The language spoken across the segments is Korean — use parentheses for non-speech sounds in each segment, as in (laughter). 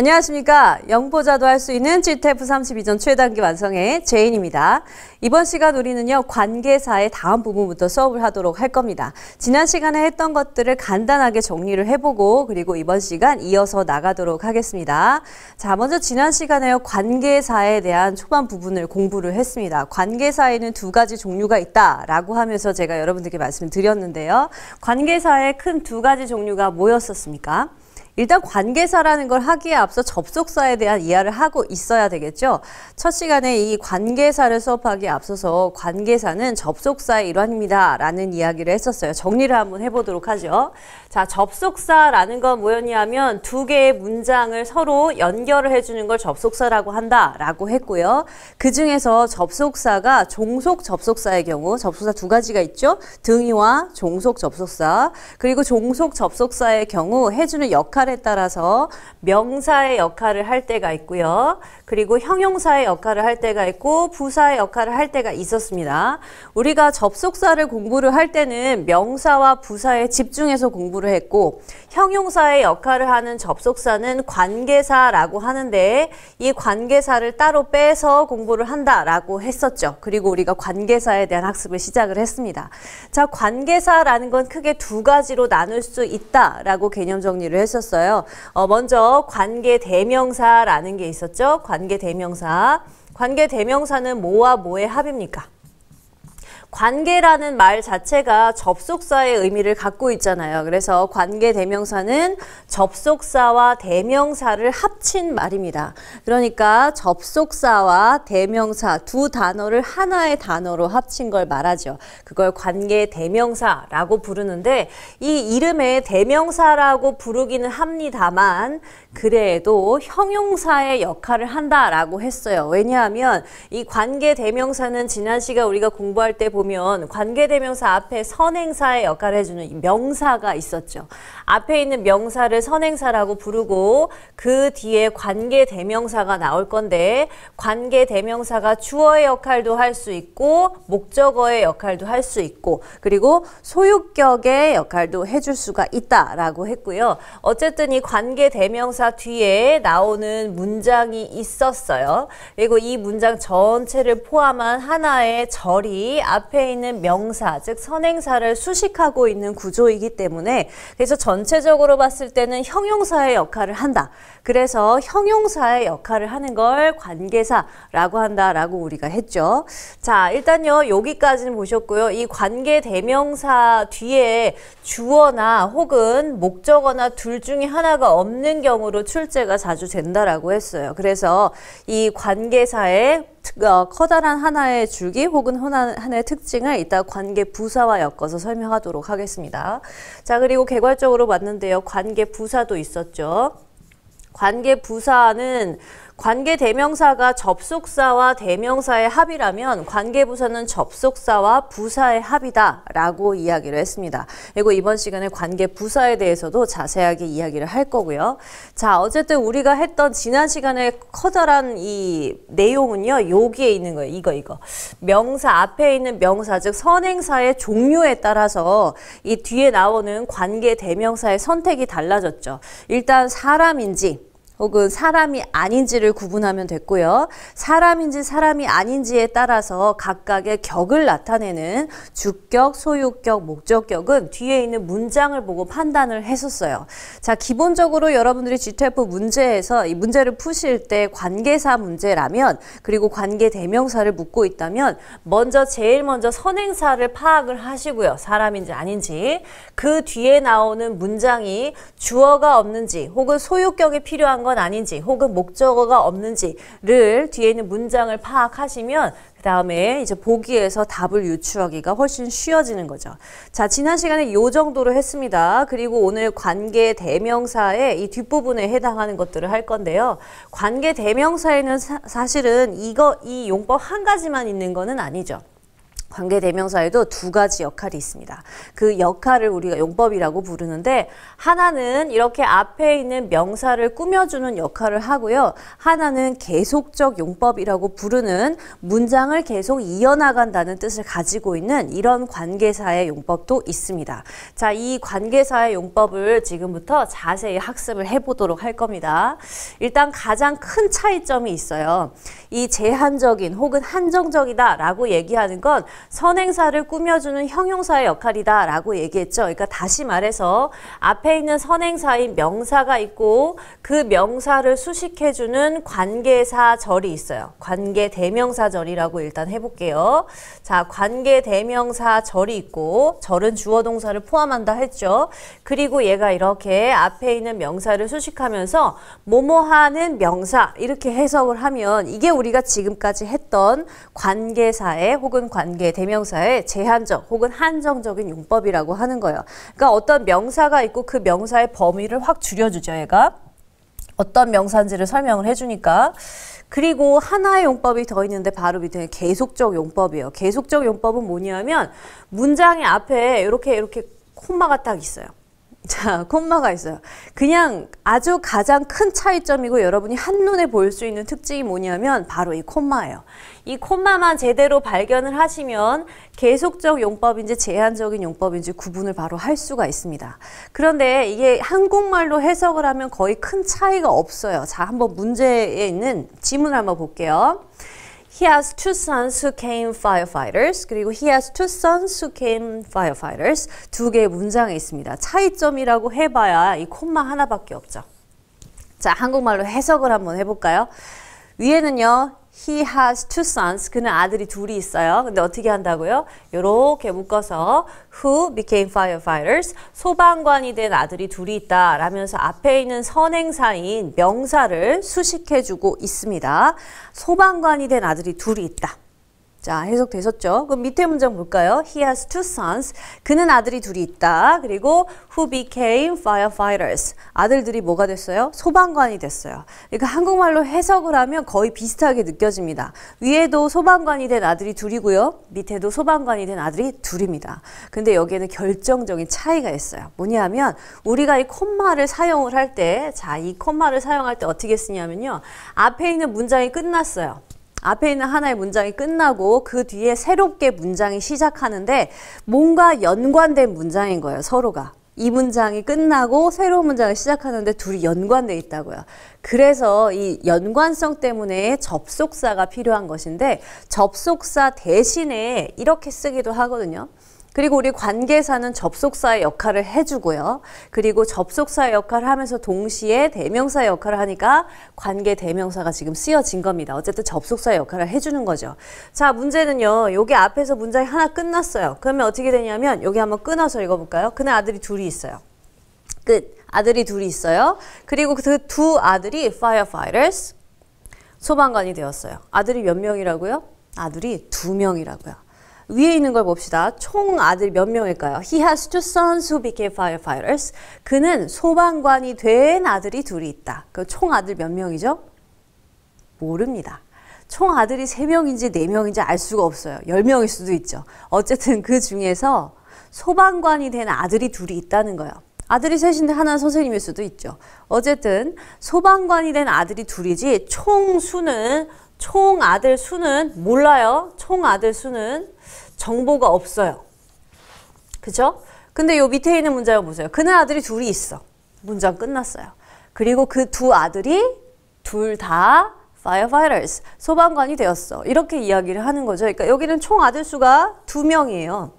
안녕하십니까. 영보자도 할 수 있는 GTF 32전 최단기 완성의 제인입니다. 이번 시간 우리는요, 관계사의 다음 부분부터 수업을 하도록 할 겁니다. 지난 시간에 했던 것들을 간단하게 정리를 해보고, 그리고 이번 시간 이어서 나가도록 하겠습니다. 자, 먼저 지난 시간에요, 관계사에 대한 초반 부분을 공부를 했습니다. 관계사에는 두 가지 종류가 있다라고 하면서 제가 여러분들께 말씀드렸는데요. 관계사의 큰 두 가지 종류가 뭐였었습니까? 일단 관계사라는 걸 하기에 앞서 접속사에 대한 이해를 하고 있어야 되겠죠. 첫 시간에 이 관계사를 수업하기에 앞서서 관계사는 접속사의 일환입니다. 라는 이야기를 했었어요. 정리를 한번 해보도록 하죠. 자, 접속사라는 건 뭐였냐 하면 두 개의 문장을 서로 연결을 해주는 걸 접속사라고 한다. 라고 했고요. 그 중에서 접속사가 종속 접속사의 경우 접속사 두 가지가 있죠. 등이와 종속 접속사. 그리고 종속 접속사의 경우 해주는 역할을 역할에 따라서 명사의 역할을 할 때가 있고요. 그리고 형용사의 역할을 할 때가 있고 부사의 역할을 할 때가 있었습니다. 우리가 접속사를 공부를 할 때는 명사와 부사에 집중해서 공부를 했고 형용사의 역할을 하는 접속사는 관계사라고 하는데 이 관계사를 따로 빼서 공부를 한다라고 했었죠. 그리고 우리가 관계사에 대한 학습을 시작을 했습니다. 자, 관계사라는 건 크게 두 가지로 나눌 수 있다라고 개념 정리를 했었어요. 있었어요. 어, 먼저 관계 대명사라는 게 있었죠. 관계 대명사. 관계 대명사는 뭐와 뭐의 합입니까? 관계라는 말 자체가 접속사의 의미를 갖고 있잖아요. 그래서 관계 대명사는 접속사와 대명사를 합친 말입니다. 그러니까 접속사와 대명사 두 단어를 하나의 단어로 합친 걸 말하죠. 그걸 관계 대명사라고 부르는데 이 이름에 대명사라고 부르기는 합니다만 그래도 형용사의 역할을 한다라고 했어요. 왜냐하면 이 관계대명사는 지난 시간 우리가 공부할 때 보면 관계대명사 앞에 선행사의 역할을 해주는 명사가 있었죠. 앞에 있는 명사를 선행사라고 부르고 그 뒤에 관계대명사가 나올 건데 관계대명사가 주어의 역할도 할 수 있고 목적어의 역할도 할 수 있고 그리고 소유격의 역할도 해줄 수가 있다라고 했고요. 어쨌든 이 관계대명사 명사 뒤에 나오는 문장이 있었어요. 그리고 이 문장 전체를 포함한 하나의 절이 앞에 있는 명사, 즉 선행사를 수식하고 있는 구조이기 때문에 그래서 전체적으로 봤을 때는 형용사의 역할을 한다. 그래서 형용사의 역할을 하는 걸 관계사라고 한다라고 우리가 했죠. 자, 일단요. 여기까지는 보셨고요. 이 관계 대명사 뒤에 주어나 혹은 목적어나 둘 중에 하나가 없는 경우 대상으로 출제가 자주 된다라고 했어요. 그래서 이 관계사의 어, 커다란 하나의 줄기 혹은 하나의 특징을 이따 관계 부사와 엮어서 설명하도록 하겠습니다. 자, 그리고 개괄적으로 봤는데요. 관계 부사도 있었죠. 관계 부사는 관계 대명사가 접속사와 대명사의 합이라면 관계 부사는 접속사와 부사의 합이다라고 이야기를 했습니다. 그리고 이번 시간에 관계 부사에 대해서도 자세하게 이야기를 할 거고요. 자, 어쨌든 우리가 했던 지난 시간에 커다란 이 내용은요. 여기에 있는 거예요. 이거 이거. 명사 앞에 있는 명사 즉 선행사의 종류에 따라서 이 뒤에 나오는 관계 대명사의 선택이 달라졌죠. 일단 사람인지 혹은 사람이 아닌지를 구분하면 됐고요. 사람인지 사람이 아닌지에 따라서 각각의 격을 나타내는 주격, 소유격, 목적격은 뒤에 있는 문장을 보고 판단을 했었어요. 자, 기본적으로 여러분들이 GTF 문제에서 이 문제를 푸실 때 관계사 문제라면 그리고 관계 대명사를 묻고 있다면 먼저 제일 먼저 선행사를 파악을 하시고요. 사람인지 아닌지 그 뒤에 나오는 문장이 주어가 없는지 혹은 소유격이 필요한 건건 아닌지 혹은 목적어가 없는지를 뒤에 있는 문장을 파악하시면 그 다음에 이제 보기에서 답을 유추하기가 훨씬 쉬워지는 거죠. 자, 지난 시간에 요 정도로 했습니다. 그리고 오늘 관계 대명사의 이 뒷부분에 해당하는 것들을 할 건데요. 관계 대명사에는 사, 사실은 이거 이 용법 한 가지만 있는 거는 아니죠. 관계 대명사에도 두 가지 역할이 있습니다. 그 역할을 우리가 용법이라고 부르는데 하나는 이렇게 앞에 있는 명사를 꾸며주는 역할을 하고요. 하나는 계속적 용법이라고 부르는 문장을 계속 이어나간다는 뜻을 가지고 있는 이런 관계사의 용법도 있습니다. 자, 이 관계사의 용법을 지금부터 자세히 학습을 해보도록 할 겁니다. 일단 가장 큰 차이점이 있어요. 이 제한적인 혹은 한정적이다라고 얘기하는 건 선행사를 꾸며주는 형용사의 역할이다 라고 얘기했죠. 그러니까 다시 말해서 앞에 있는 선행사인 명사가 있고 그 명사를 수식해주는 관계사절이 있어요. 관계대명사절이라고 일단 해볼게요. 자, 관계대명사절이 있고 절은 주어동사를 포함한다 했죠. 그리고 얘가 이렇게 앞에 있는 명사를 수식하면서 뭐뭐하는 명사 이렇게 해석을 하면 이게 우리가 지금까지 했던 관계사의 혹은 관계 대명사의 제한적 혹은 한정적인 용법이라고 하는 거예요. 그러니까 어떤 명사가 있고 그 명사의 범위를 확 줄여주죠, 얘가. 어떤 명사인지를 설명을 해주니까. 그리고 하나의 용법이 더 있는데 바로 밑에 계속적 용법이에요. 계속적 용법은 뭐냐면 문장의 앞에 이렇게 이렇게 콤마가 딱 있어요. (laughs) 자, 콤마가 있어요. 그냥 아주 가장 큰 차이점이고 여러분이 한눈에 볼 수 있는 특징이 뭐냐면 바로 이 콤마예요. 이 콤마만 제대로 발견을 하시면 계속적 용법인지 제한적인 용법인지 구분을 바로 할 수가 있습니다. 그런데 이게 한국말로 해석을 하면 거의 큰 차이가 없어요. 자, 한번 문제에 있는 지문을 한번 볼게요. He has two sons who came firefighters. 그리고 he has two sons who came firefighters. 두 개의 문장에 있습니다. 차이점이라고 해봐야 이 콤마 하나밖에 없죠. 자, 한국말로 해석을 한번 해볼까요? 위에는요, He has two sons. 그는 아들이 둘이 있어요. 근데 어떻게 한다고요? 요렇게 묶어서 who became firefighters. 소방관이 된 아들이 둘이 있다. 라면서 앞에 있는 선행사인 명사를 수식해주고 있습니다. 소방관이 된 아들이 둘이 있다. 자, 해석되셨죠? 그럼 밑에 문장 볼까요? He has two sons. 그는 아들이 둘이 있다. 그리고 who became firefighters. 아들들이 뭐가 됐어요? 소방관이 됐어요. 그러니까 한국말로 해석을 하면 거의 비슷하게 느껴집니다. 위에도 소방관이 된 아들이 둘이고요. 밑에도 소방관이 된 아들이 둘입니다. 근데 여기에는 결정적인 차이가 있어요. 뭐냐면 우리가 이 콤마를 사용을 할 때, 자, 이 콤마를 사용할 때 어떻게 쓰냐면요. 앞에 있는 문장이 끝났어요. 앞에 있는 하나의 문장이 끝나고 그 뒤에 새롭게 문장이 시작하는데 뭔가 연관된 문장인 거예요, 서로가. 이 문장이 끝나고 새로운 문장을 시작하는데 둘이 연관돼 있다고요. 그래서 이 연관성 때문에 접속사가 필요한 것인데 접속사 대신에 이렇게 쓰기도 하거든요. 그리고 우리 관계사는 접속사의 역할을 해주고요. 그리고 접속사의 역할을 하면서 동시에 대명사의 역할을 하니까 관계 대명사가 지금 쓰여진 겁니다. 어쨌든 접속사의 역할을 해주는 거죠. 자, 문제는요. 여기 앞에서 문장이 하나 끝났어요. 그러면 어떻게 되냐면 여기 한번 끊어서 읽어볼까요? 그날 아들이 둘이 있어요. 끝. 아들이 둘이 있어요. 그리고 그 두 아들이 firefighters, 소방관이 되었어요. 아들이 몇 명이라고요? 아들이 두 명이라고요. 위에 있는 걸 봅시다. 총아들몇 명일까요? He has two sons who became firefighters. 그는 소방관이 된 아들이 둘이 있다. 그 총 아들 몇 명이죠? 모릅니다. 총 아들이 세명인지네명인지알 수가 없어요. 열명일 수도 있죠. 어쨌든 그 중에서 소방관이 된 아들이 둘이 있다는 거예요. 아들이 셋인데 하나는 선생님일 수도 있죠. 어쨌든 소방관이 된 아들이 둘이지 총 수는 총 아들 수는 몰라요. 총 아들 수는 정보가 없어요. 그죠? 근데 요 밑에 있는 문장을 보세요. 그는 아들이 둘이 있어. 문장 끝났어요. 그리고 그 두 아들이 둘 다 firefighters, 소방관이 되었어. 이렇게 이야기를 하는 거죠. 그러니까 여기는 총 아들 수가 두 명이에요.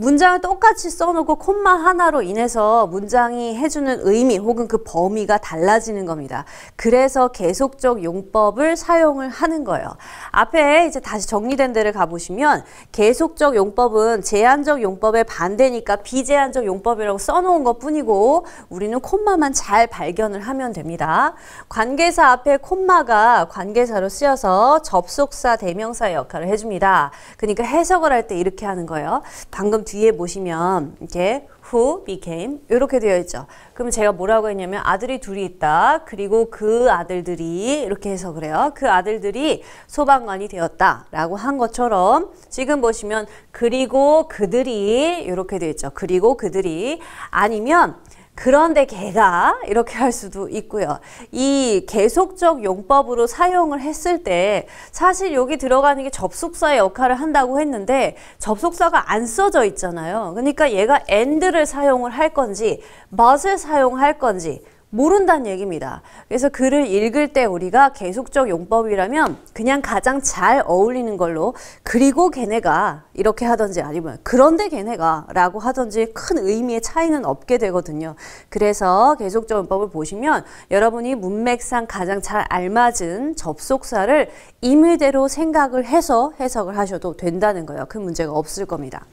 문장을 똑같이 써놓고 콤마 하나로 인해서 문장이 해주는 의미 혹은 그 범위가 달라지는 겁니다. 그래서 계속적 용법을 사용을 하는 거예요. 앞에 이제 다시 정리된 데를 가보시면 계속적 용법은 제한적 용법의 반대니까 비제한적 용법이라고 써놓은 것 뿐이고 우리는 콤마만 잘 발견을 하면 됩니다. 관계사 앞에 콤마가 관계사로 쓰여서 접속사 대명사의 역할을 해줍니다. 그러니까 해석을 할 때 이렇게 하는 거예요. 방금 뒤에 보시면 이렇게 who became 이렇게 되어 있죠. 그럼 제가 뭐라고 했냐면 아들이 둘이 있다. 그리고 그 아들들이 이렇게 해서 그래요. 그 아들들이 소방관이 되었다라고 한 것처럼 지금 보시면 그리고 그들이 이렇게 되어 있죠. 그리고 그들이 아니면 그런데 개가 이렇게 할 수도 있고요. 이 계속적 용법으로 사용을 했을 때 사실 여기 들어가는 게 접속사의 역할을 한다고 했는데 접속사가 안 써져 있잖아요. 그러니까 얘가 and를 사용을 할 건지 must을 사용할 건지 모른다는 얘기입니다. 그래서 글을 읽을 때 우리가 계속적 용법이라면 그냥 가장 잘 어울리는 걸로 그리고 걔네가 이렇게 하던지 아니면 그런데 걔네가 라고 하던지큰 의미의 차이는 없게 되거든요. 그래서 계속적 용법을 보시면 여러분이 문맥상 가장 잘 알맞은 접속사를 임의대로 생각을 해서 해석을 하셔도 된다는 거예요. 큰 문제가 없을 겁니다.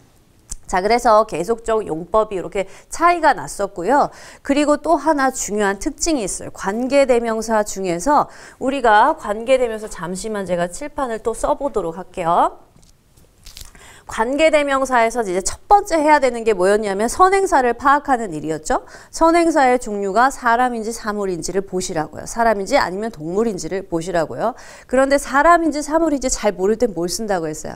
자 그래서 계속적 용법이 이렇게 차이가 났었고요. 그리고 또 하나 중요한 특징이 있어요. 관계대명사 중에서 우리가 관계대명사 잠시만 제가 칠판을 또 써보도록 할게요. 관계대명사에서 이제 첫 번째 해야 되는 게 뭐였냐면 선행사를 파악하는 일이었죠. 선행사의 종류가 사람인지 사물인지를 보시라고요. 사람인지 아니면 동물인지를 보시라고요. 그런데 사람인지 사물인지 잘 모를 땐 뭘 쓴다고 했어요.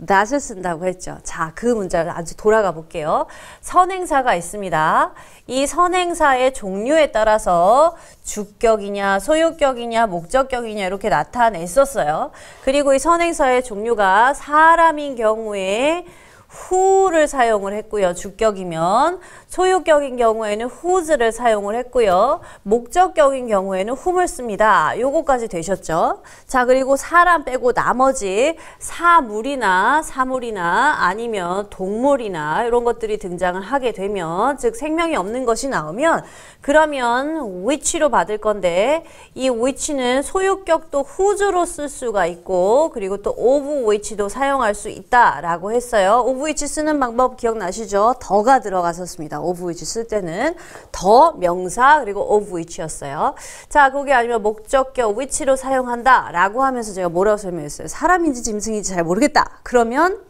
that을 쓴다고 했죠. 자, 그 문자를 아주 돌아가 볼게요. 선행사가 있습니다. 이 선행사의 종류에 따라서 주격이냐, 소유격이냐, 목적격이냐 이렇게 나타냈었어요. 그리고 이 선행사의 종류가 사람인 경우에 who를 사용을 했고요. 주격이면 소유격인 경우에는 whose를 사용을 했고요. 목적격인 경우에는 whom을 씁니다. 요거까지 되셨죠? 자 그리고 사람 빼고 나머지 사물이나 사물이나 아니면 동물이나 이런 것들이 등장을 하게 되면 즉 생명이 없는 것이 나오면 그러면 which로 받을 건데 이 which는 소유격도 whose로 쓸 수가 있고 그리고 또 of which도 사용할 수 있다라고 했어요. 오브 위치 쓰는 방법 기억나시죠? 더가 들어갔었습니다. 오브 위치 쓸 때는 더 명사 그리고 오브 위치였어요. 자, 그게 아니면 목적격 위치로 사용한다 라고 하면서 제가 뭐라고 설명했어요? 사람인지 짐승인지 잘 모르겠다. 그러면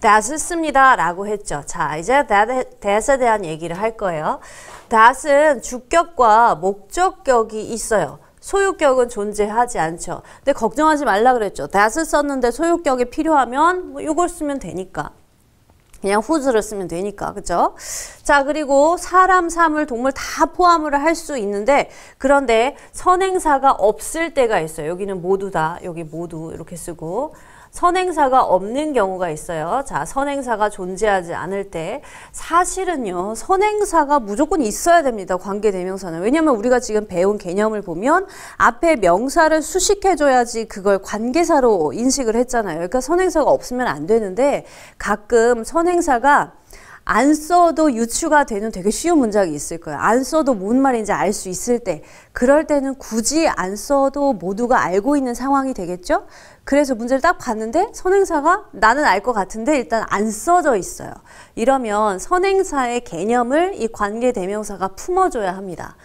that을 씁니다 라고 했죠. 자, 이제 that, that에 대한 얘기를 할 거예요. that은 주격과 목적격이 있어요. 소유격은 존재하지 않죠. 근데 걱정하지 말라 그랬죠. that을 썼는데 소유격이 필요하면 뭐 이걸 쓰면 되니까. 그냥 후즈를 쓰면 되니까 그죠 자 그리고 사람 사물 동물 다 포함을 할 수 있는데 그런데 선행사가 없을 때가 있어요 여기는 모두 다 여기 모두 이렇게 쓰고 선행사가 없는 경우가 있어요. 자, 선행사가 존재하지 않을 때 사실은요. 선행사가 무조건 있어야 됩니다. 관계 대명사는. 왜냐면 우리가 지금 배운 개념을 보면 앞에 명사를 수식해 줘야지 그걸 관계사로 인식을 했잖아요. 그러니까 선행사가 없으면 안 되는데 가끔 선행사가 안 써도 유추가 되는 되게 쉬운 문장이 있을 거예요. 안 써도 뭔 말인지 알 수 있을 때. 그럴 때는 굳이 안 써도 모두가 알고 있는 상황이 되겠죠? 그래서 문제를 딱 봤는데 선행사가 나는 알 것 같은데 일단 안 써져 있어요. 이러면 선행사의 개념을 이 관계 대명사가 품어줘야 합니다.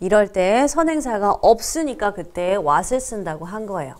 이럴 때 선행사가 없으니까 그때 왓을 쓴다고 한 거예요.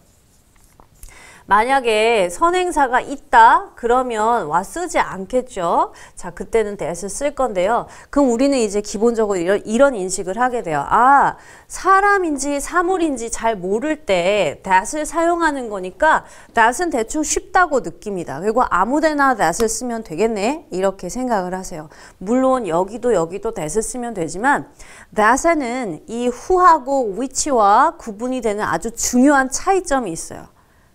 만약에 선행사가 있다 그러면 와 쓰지 않겠죠. 자 그때는 대스 쓸 건데요. 그럼 우리는 이제 기본적으로 이런, 이런 인식을 하게 돼요. 아 사람인지 사물인지 잘 모를 때 that을 사용하는 거니까 that은 대충 쉽다고 느낍니다. 그리고 아무데나 that을 쓰면 되겠네 이렇게 생각을 하세요. 물론 여기도 여기도 that을 쓰면 되지만 that에는 이 who하고 which와 구분이 되는 아주 중요한 차이점이 있어요.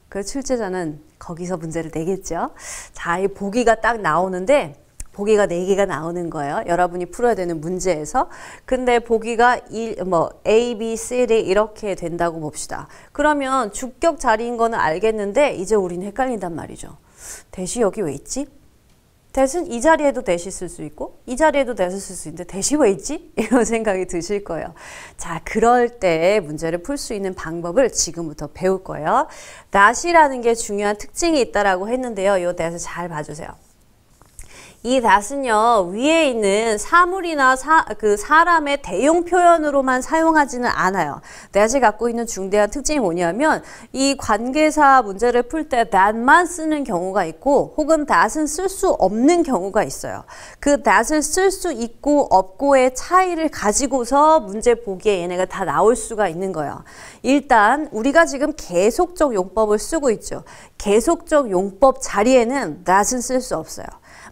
그 출제자는 거기서 문제를 내겠죠. 자, 이 보기가 딱 나오는데 보기가 4개가 나오는 거예요. 여러분이 풀어야 되는 문제에서. 근데 보기가 1, 뭐 A, B, C, D 이렇게 된다고 봅시다. 그러면 주격 자리인 거는 알겠는데 이제 우리는 헷갈린단 말이죠. 대시 여기 왜 있지? 대신 이 자리에도 대시 쓸 수 있고 이 자리에도 대시 쓸 수 있는데 대시 왜 있지? (laughs) 이런 생각이 드실 거예요. 자, 그럴 때 문제를 풀 수 있는 방법을 지금부터 배울 거예요. t h 이라는게 중요한 특징이 있다라고 했는데요. 이 t h a t 잘 봐주세요. 이 t 은요 위에 있는 사물이나 사, 그 사람의 대용 표현으로만 사용하지는 않아요. t h 이 갖고 있는 중대한 특징이 뭐냐면 이 관계사 문제를 풀 때 t 만 쓰는 경우가 있고 혹은 t 은쓸 수 없는 경우가 있어요. 그 t 을쓸 수 있고 없고의 차이를 가지고서 문제 보기에 얘네가 다 나올 수가 있는 거예요. 일단 우리가 지금 계속적 용법을 쓰고 있죠. 계속적 용법 자리에는 t 은쓸 수 없어요.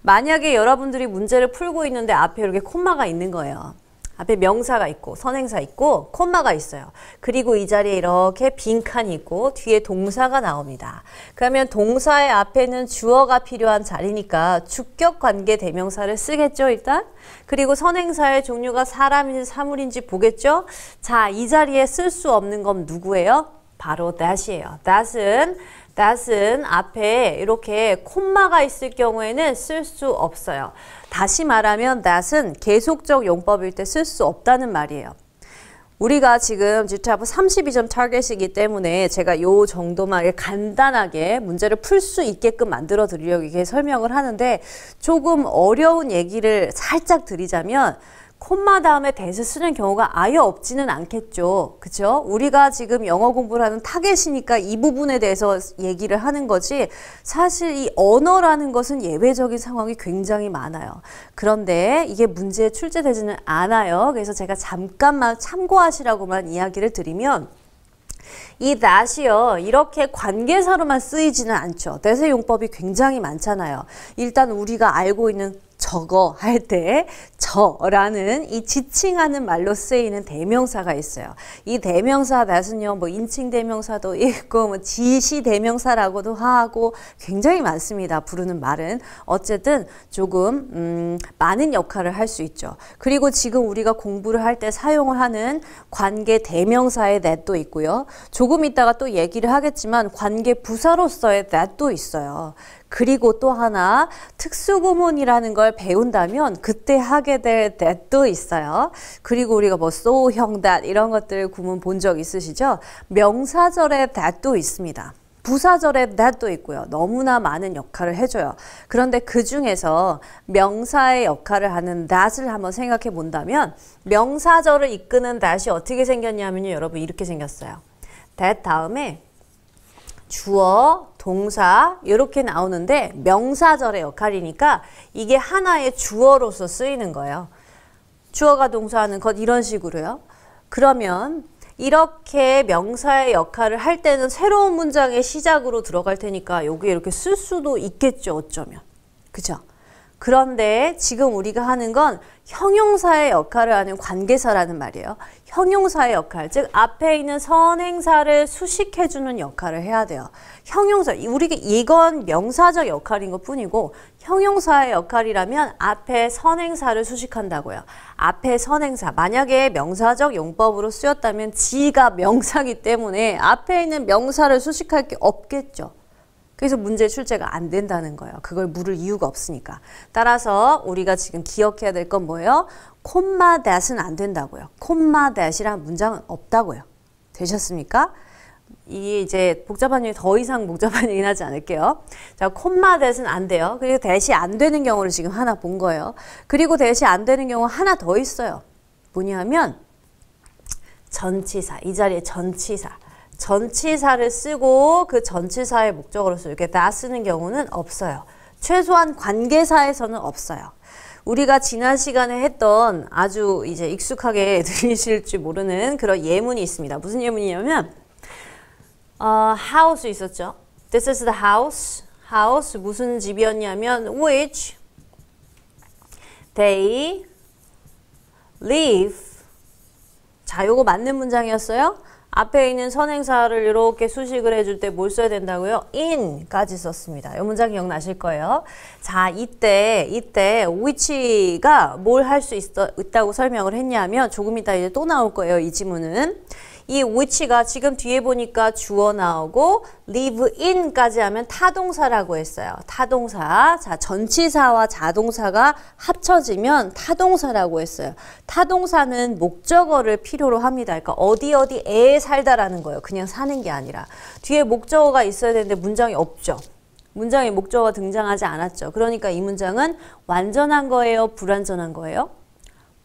만약에 여러분들이 문제를 풀고 있는데 앞에 이렇게 콤마가 있는 거예요. 앞에 명사가 있고 선행사 있고 콤마가 있어요. 그리고 이 자리에 이렇게 빈칸이 있고 뒤에 동사가 나옵니다. 그러면 동사의 앞에는 주어가 필요한 자리니까 주격 관계 대명사를 쓰겠죠 일단. 그리고 선행사의 종류가 사람인지 사물인지 보겠죠. 자이 자리에 쓸 수 없는 건 누구예요? 바로 that이에요. that은 that은 앞에 이렇게 콤마가 있을 경우에는 쓸 수 없어요. 다시 말하면 that은 계속적 용법일 때 쓸 수 없다는 말이에요. 우리가 지금 지트하 32점 타겟이기 때문에 제가 요 정도만 간단하게 문제를 풀 수 있게끔 만들어 드리려고 이게 설명을 하는데 조금 어려운 얘기를 살짝 드리자면 콤마 다음에 대세 쓰는 경우가 아예 없지는 않겠죠. 그죠? 우리가 지금 영어 공부를 하는 타겟이니까 이 부분에 대해서 얘기를 하는 거지 사실 이 언어라는 것은 예외적인 상황이 굉장히 많아요. 그런데 이게 문제에 출제되지는 않아요. 그래서 제가 잠깐만 참고하시라고만 이야기를 드리면 이 that이요 이렇게 관계사로만 쓰이지는 않죠. 대세 용법이 굉장히 많잖아요. 일단 우리가 알고 있는 저거 할 때 저라는 이 지칭하는 말로 쓰이는 대명사가 있어요. 이 대명사 다순요 뭐 인칭 대명사도 있고 뭐 지시 대명사라고도 하고 굉장히 많습니다. 부르는 말은 어쨌든 조금 음, 많은 역할을 할 수 있죠. 그리고 지금 우리가 공부를 할 때 사용을 하는 관계 대명사의 that도 있고요. 조금 있다가 또 얘기를 하겠지만 관계 부사로서의 that도 있어요. 그리고 또 하나 특수고문이라는 걸 배운다면 그때 하게 될 t 도 있어요. 그리고 우리가 뭐 so 형단 이런 것들 구문 본 적 있으시죠? 명사절의 that도 있습니다. 부사절의 that도 있고요. 너무나 많은 역할을 해줘요. 그런데 그 중에서 명사의 역할을 하는 that을 한번 생각해 본다면 명사절을 이끄는 that이 어떻게 생겼냐면요. 여러분 이렇게 생겼어요. that 다음에 주어, 동사 이렇게 나오는데 명사절의 역할이니까 이게 하나의 주어로서 쓰이는 거예요. 주어가 동사하는 것 이런 식으로요. 그러면 이렇게 명사의 역할을 할 때는 새로운 문장의 시작으로 들어갈 테니까 여기에 이렇게 쓸 수도 있겠죠 어쩌면. 그죠? 그런데 지금 우리가 하는 건 형용사의 역할을 하는 관계사라는 말이에요. 형용사의 역할, 즉 앞에 있는 선행사를 수식해주는 역할을 해야 돼요. 형용사, 우리가 이건 명사적 역할인 것 뿐이고 형용사의 역할이라면 앞에 선행사를 수식한다고요. 앞에 선행사, 만약에 명사적 용법으로 쓰였다면 지가 명사기 때문에 앞에 있는 명사를 수식할 게 없겠죠. 그래서 문제 출제가 안 된다는 거예요. 그걸 물을 이유가 없으니까. 따라서 우리가 지금 기억해야 될 건 뭐예요? 콤마 that은 안 된다고요. 콤마 that이란 문장은 없다고요. 되셨습니까? 이 이제 복잡한 얘기 더 이상 복잡한 (laughs) 얘기는 하지 않을게요. 자, 콤마 대신 안 돼요. 그리고 대시 안 되는 경우를 지금 하나 본 거예요. 그리고 대시 안 되는 경우 하나 더 있어요. 뭐냐면 전치사 이 자리에 전치사 전치사를 쓰고 그 전치사의 목적으로서 이렇게 나 쓰는 경우는 없어요. 최소한 관계사에서는 없어요. 우리가 지난 시간에 했던 아주 이제 익숙하게 (laughs) 들리실지 모르는 그런 예문이 있습니다. 무슨 예문이냐면 어, house 있었죠. This is the house. house 무슨 집이었냐면 which they live 자 요거 맞는 문장이었어요. 앞에 있는 선행사를 이렇게 수식을 해줄 때 뭘 써야 된다고요? in까지 썼습니다. 이 문장 기억나실 거예요. 자, 이때 이때 which가 뭘 할 수 있다고 설명을 했냐면 조금 이따 이제 또 나올 거예요. 이 지문은. 이 which가 지금 뒤에 보니까 주어 나오고 live in까지 하면 타동사라고 했어요. 타동사. 자, 전치사와 자동사가 합쳐지면 타동사라고 했어요. 타동사는 목적어를 필요로 합니다. 그러니까 어디 어디에 살다라는 거예요. 그냥 사는 게 아니라. 뒤에 목적어가 있어야 되는데 문장이 없죠. 문장의 목적어가 등장하지 않았죠. 그러니까 이 문장은 완전한 거예요? 불완전한 거예요?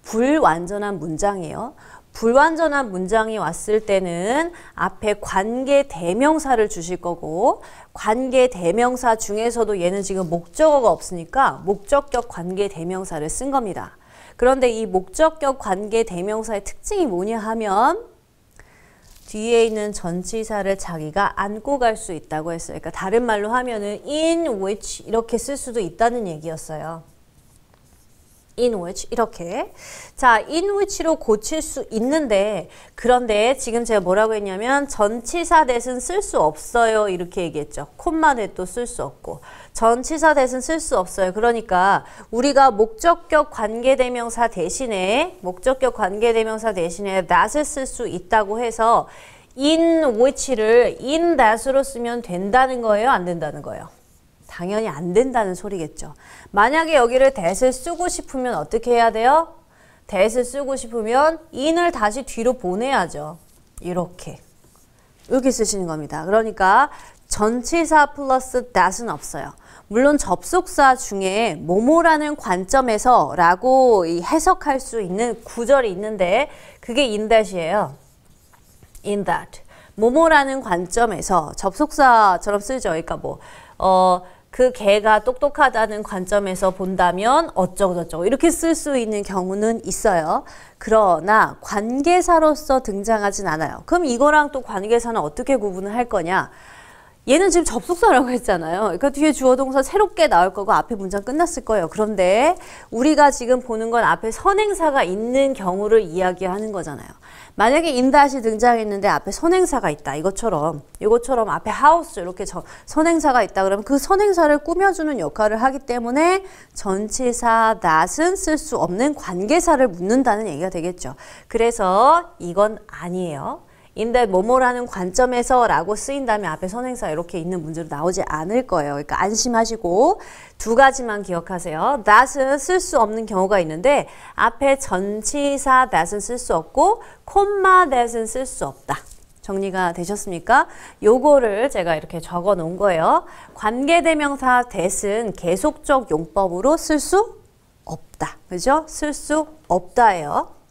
불완전한 문장이에요. 불완전한 문장이 왔을 때는 앞에 관계 대명사를 주실 거고 관계 대명사 중에서도 얘는 지금 목적어가 없으니까 목적격 관계 대명사를 쓴 겁니다. 그런데 이 목적격 관계 대명사의 특징이 뭐냐 하면 뒤에 있는 전치사를 자기가 안고 갈 수 있다고 했어요. 그러니까 다른 말로 하면은 in which 이렇게 쓸 수도 있다는 얘기였어요. in which 이렇게 자 in which로 고칠 수 있는데 그런데 지금 제가 뭐라고 했냐면 전치사 대신 쓸 수 없어요 이렇게 얘기했죠 콤마 대도 쓸 수 없고 전치사 대신 쓸 수 없어요 그러니까 우리가 목적격 관계대명사 대신에 목적격 관계대명사 대신에 that을 쓸 수 있다고 해서 in which를 in that으로 쓰면 된다는 거예요 안 된다는 거예요 당연히 안 된다는 소리겠죠. 만약에 여기를 대을 쓰고 싶으면 어떻게 해야 돼요? 대을 쓰고 싶으면 인을 다시 뒤로 보내야죠. 이렇게. 이렇게 쓰시는 겁니다. 그러니까 전치사 플러스 that은 없어요. 물론 접속사 중에 뭐뭐라는 관점에서 라고 해석할 수 있는 구절이 있는데 그게 in that이에요. in that. 뭐뭐라는 관점에서 접속사처럼 쓰죠. 그러니까 뭐, 어, 그 개가 똑똑하다는 관점에서 본다면 어쩌고저쩌고 이렇게 쓸 수 있는 경우는 있어요. 그러나 관계사로서 등장하진 않아요. 그럼 이거랑 또 관계사는 어떻게 구분을 할 거냐? 얘는 지금 접속사라고 했잖아요. 그 뒤에 주어 동사 새롭게 나올 거고 앞에 문장 끝났을 거예요. 그런데 우리가 지금 보는 건 앞에 선행사가 있는 경우를 이야기하는 거잖아요. 만약에 인다시 등장했는데 앞에 선행사가 있다. 이것처럼 이것처럼 앞에 하우스 이렇게 저, 선행사가 있다. 그러면 그 선행사를 꾸며주는 역할을 하기 때문에 전치사 that은 쓸 수 없는 관계사를 묻는다는 얘기가 되겠죠. 그래서 이건 아니에요. 인데 뭐뭐라는 관점에서라고 쓰인다면 앞에 선행사 이렇게 있는 문제로 나오지 않을 거예요. 그러니까 안심하시고 두 가지만 기억하세요. that은 쓸 수 없는 경우가 있는데 앞에 전치사 that은 쓸 수 없고 콤마 that은 쓸 수 없다. 정리가 되셨습니까? 요거를 제가 이렇게 적어 놓은 거예요. 관계대명사 that은 계속적 용법으로 쓸 수 없다. 그죠? 쓸 수 없다예요.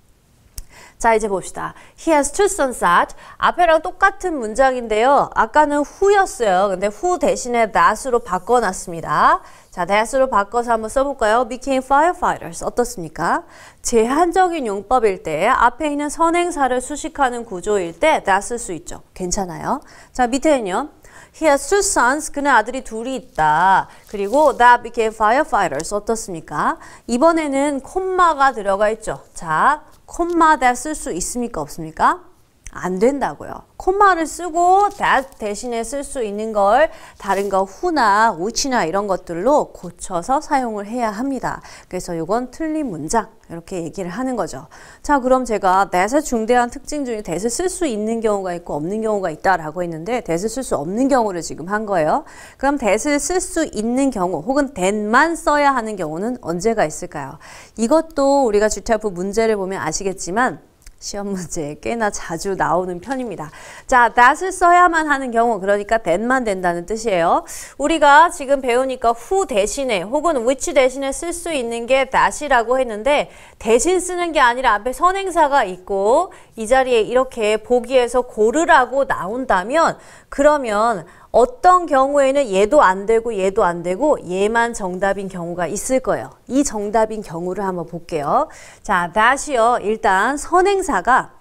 자 이제 봅시다. He has two sons that 앞에랑 똑같은 문장인데요. 아까는 who였어요. 근데 who 대신에 that으로 바꿔놨습니다. 자 that으로 바꿔서 한번 써볼까요? Became firefighters 어떻습니까? 제한적인 용법일 때 앞에 있는 선행사를 수식하는 구조일 때 that 쓸 수 있죠. 괜찮아요. 자 밑에는요. He has two sons. 그는 아들이 둘이 있다. 그리고 that became firefighters. 어떻습니까? 이번에는 콤마가 들어가 있죠. 자, 콤마 t 쓸수 있습니까? 없습니까? 안 된다고요. 콤마를 쓰고 that 대신에 쓸 수 있는 걸 다른 거 who나 which나 이런 것들로 고쳐서 사용을 해야 합니다. 그래서 이건 틀린 문장 이렇게 얘기를 하는 거죠. 자 그럼 제가 that의 중대한 특징 중에 that을 쓸 수 있는 경우가 있고 없는 경우가 있다라고 했는데 that을 쓸 수 없는 경우를 지금 한 거예요. 그럼 that을 쓸 수 있는 경우 혹은 that만 써야 하는 경우는 언제가 있을까요? 이것도 우리가 주태부 문제를 보면 아시겠지만 시험 문제에 꽤나 자주 나오는 편입니다. 자, that을 써야만 하는 경우 그러니까 that만 된다는 뜻이에요. 우리가 지금 배우니까 who 대신에 혹은 which 대신에 쓸 수 있는 게 that이라고 했는데 대신 쓰는 게 아니라 앞에 선행사가 있고 이 자리에 이렇게 보기에서 고르라고 나온다면 그러면 어떤 경우에는 얘도 안 되고 얘도 안 되고 얘만 정답인 경우가 있을 거예요. 이 정답인 경우를 한번 볼게요. 자, 다시요. 일단 선행사가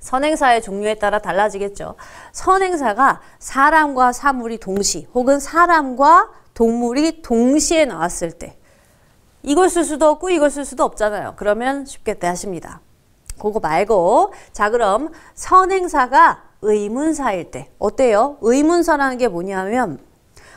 선행사의 종류에 따라 달라지겠죠. 선행사가 사람과 사물이 동시 혹은 사람과 동물이 동시에 나왔을 때 이걸 쓸 수도 없고 이걸 쓸 수도 없잖아요. 그러면 쉽게 대하십니다. 그거 말고 자 그럼 선행사가 의문사일 때 어때요? 의문사라는 게 뭐냐면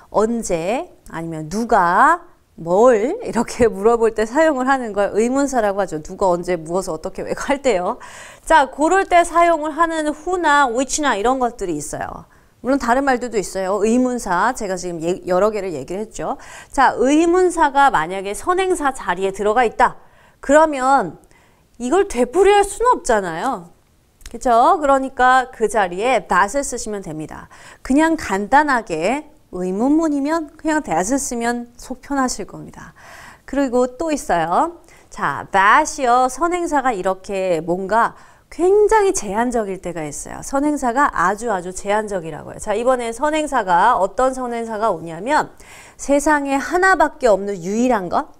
언제 아니면 누가 뭘 이렇게 (laughs) 물어볼 때 사용을 하는 걸 의문사라고 하죠. 누가 언제 무엇을 어떻게 왜할 때요. 자, 고를 때 사용을 하는 who나 which나 이런 것들이 있어요. 물론 다른 말들도 있어요. 의문사. 제가 지금 예, 여러 개를 얘기를 했죠. 자, 의문사가 만약에 선행사 자리에 들어가 있다. 그러면 이걸 되풀이할 수는 없잖아요. 그렇죠? 그러니까 그 자리에 that을 쓰시면 됩니다. 그냥 간단하게 의문문이면 그냥 that을 쓰면 속 편하실 겁니다. 그리고 또 있어요. 자, that이요. 선행사가 이렇게 뭔가 굉장히 제한적일 때가 있어요. 선행사가 아주 아주 제한적이라고 요 자, 이번에 선행사가 어떤 선행사가 오냐면 세상에 하나밖에 없는 유일한 것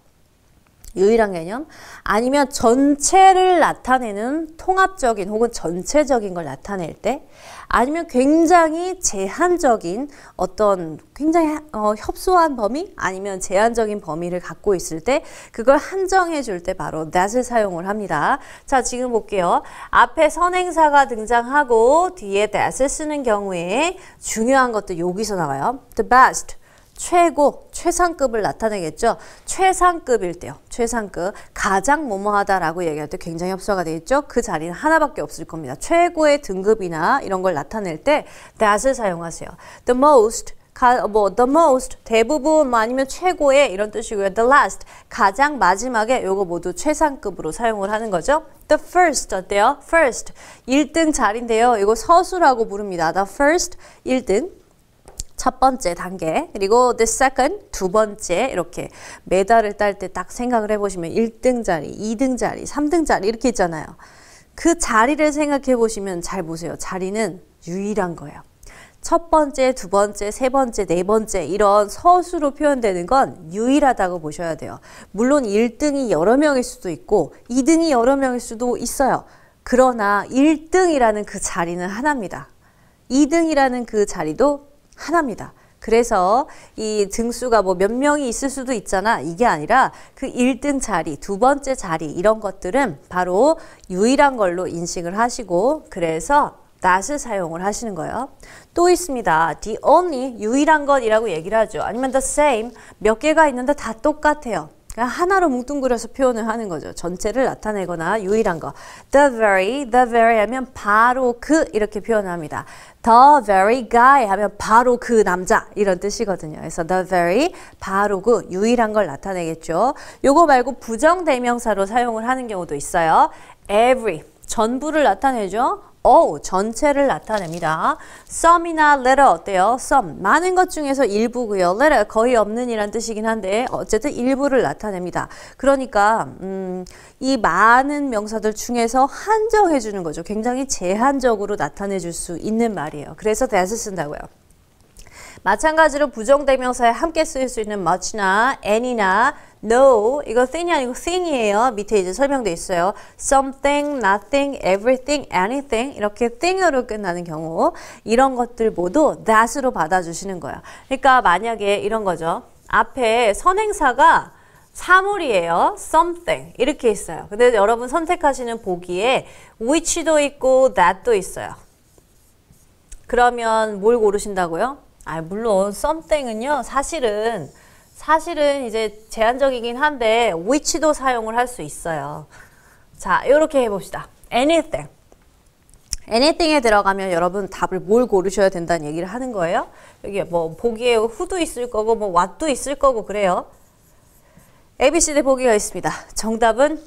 유일한 개념 아니면 전체를 나타내는 통합적인 혹은 전체적인 걸 나타낼 때 아니면 굉장히 제한적인 어떤 굉장히 어, 협소한 범위 아니면 제한적인 범위를 갖고 있을 때 그걸 한정해 줄 때 바로 that을 사용을 합니다. 자 지금 볼게요. 앞에 선행사가 등장하고 뒤에 that을 쓰는 경우에 중요한 것도 여기서 나와요. The best 최고, 최상급을 나타내겠죠. 최상급일 때요. 최상급. 가장 뭐뭐하다라고 얘기할 때 굉장히 협소화가 되겠죠그 자리는 하나밖에 없을 겁니다. 최고의 등급이나 이런 걸 나타낼 때 that을 사용하세요. The most 가, 뭐 the most 대부분 뭐 아니면 최고의 이런 뜻이고요. the last 가장 마지막에 요거 모두 최상급으로 사용을 하는 거죠. the first 어때요? first 1등 자리인데요. 이거 서수라고 부릅니다. the first 1등 첫 번째 단계 그리고 the second 두 번째 이렇게 메달을 딸 때 딱 생각을 해보시면 1등 자리, 2등 자리, 3등 자리 이렇게 있잖아요. 그 자리를 생각해 보시면 잘 보세요. 자리는 유일한 거예요. 첫 번째, 두 번째, 세 번째, 네 번째 이런 서수로 표현되는 건 유일하다고 보셔야 돼요. 물론 1등이 여러 명일 수도 있고 2등이 여러 명일 수도 있어요. 그러나 1등이라는 그 자리는 하나입니다. 2등이라는 그 자리도 하나입니다. 그래서 이 등수가 뭐 몇 명이 있을 수도 있잖아. 이게 아니라 그일등 자리, 두 번째 자리 이런 것들은 바로 유일한 걸로 인식을 하시고 그래서 that을 사용을 하시는 거예요. 또 있습니다. the only 유일한 것이라고 얘기를 하죠. 아니면 the same 몇 개가 있는데 다 똑같아요. 그러니까 하나로 뭉뚱그려서 표현을 하는 거죠. 전체를 나타내거나 유일한 거. The very, the very 하면 바로 그 이렇게 표현합니다. The very guy 하면 바로 그 남자 이런 뜻이거든요. 그래서 the very 바로 그 유일한 걸 나타내겠죠. 요거 말고 부정대명사로 사용을 하는 경우도 있어요. Every 전부를 나타내죠. a l 전체를 나타냅니다. some이나 little 어때요? some 많은 것 중에서 일부고요. little 거의 없는 이란 뜻이긴 한데 어쨌든 일부를 나타냅니다. 그러니까 음, 이 많은 명사들 중에서 한정해 주는 거죠. 굉장히 제한적으로 나타내 줄 수 있는 말이에요. 그래서 that을 쓴다고요. 마찬가지로 부정대명사에 함께 쓰일 수 있는 much나 any나 no 이거 thing이 아니고 thing이에요. 밑에 이제 설명돼 있어요. something, nothing, everything, anything 이렇게 thing으로 끝나는 경우 이런 것들 모두 that으로 받아주시는 거예요. 그러니까 만약에 이런 거죠. 앞에 선행사가 사물이에요. something 이렇게 있어요. 근데 여러분 선택하시는 보기에 which도 있고 that도 있어요. 그러면 뭘 고르신다고요? 아, 물론 썸땡은요. 사실은 사실은 이제 제한적이긴 한데 위치도 사용을 할 수 있어요. 자, 이렇게 해 봅시다. anything. anything에 들어가면 여러분 답을 뭘 고르셔야 된다는 얘기를 하는 거예요. 여기 뭐 보기에 후 h 도 있을 거고 뭐 w h 도 있을 거고 그래요. ABCD 보기가 있습니다. 정답은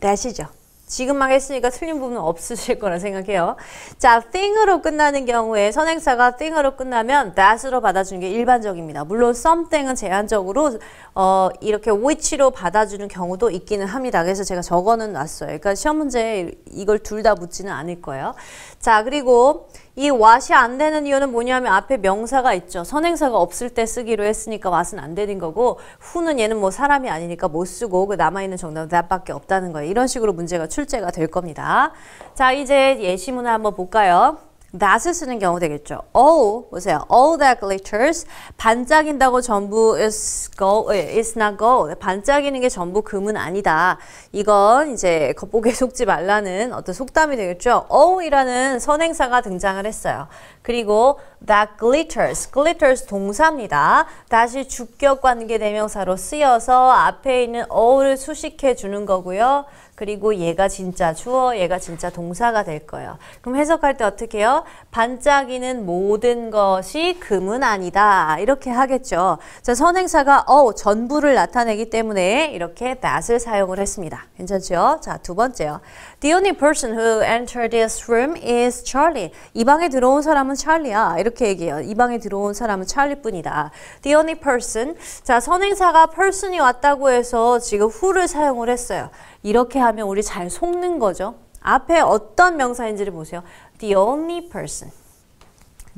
that이죠. 지금 막 했으니까 틀린 부분은 없으실 거라 생각해요. 자, thing으로 끝나는 경우에 선행사가 thing으로 끝나면 that으로 받아주는 게 일반적입니다. 물론 something은 제한적으로 어, 이렇게 which로 받아주는 경우도 있기는 합니다. 그래서 제가 적어는 놨어요. 그러니까 시험 문제에 이걸 둘 다 묻지는 않을 거예요. 자, 그리고 이 what이 안 되는 이유는 뭐냐면 앞에 명사가 있죠. 선행사가 없을 때 쓰기로 했으니까 what은 안 되는 거고 who는 얘는 뭐 사람이 아니니까 못 쓰고 그 남아있는 정답은 that밖에 없다는 거예요. 이런 식으로 문제가 출제가 될 겁니다. 자 이제 예시문을 한번 볼까요? that을 쓰는 경우 되겠죠. all 보세요. all that glitters 반짝인다고 전부 is gold, 예, is not gold. 반짝이는 게 전부 금은 아니다. 이건 이제 겉보기 (laughs) 속지 말라는 어떤 속담이 되겠죠. all이라는 선행사가 등장을 했어요. 그리고 that glitters, glitters 동사입니다. 다시 주격 관계 대명사로 쓰여서 앞에 있는 all을 수식해 주는 거고요. 그리고 얘가 진짜 주어, 얘가 진짜 동사가 될 거예요. 그럼 해석할 때 어떻게 해요? 반짝이는 모든 것이 금은 아니다. 이렇게 하겠죠. 자, 선행사가 어, 전부를 나타내기 때문에 이렇게 that을 사용을 했습니다. 괜찮죠? 자, 두 번째요. The only person who entered this room is Charlie. 이 방에 들어온 사람은 찰리야. 이렇게 얘기해요. 이 방에 들어온 사람은 찰리뿐이다. The only person. 자, 선행사가 person이 왔다고 해서 지금 who를 사용을 했어요. 이렇게 하면 우리 잘 속는 거죠. 앞에 어떤 명사인지를 보세요. The only person.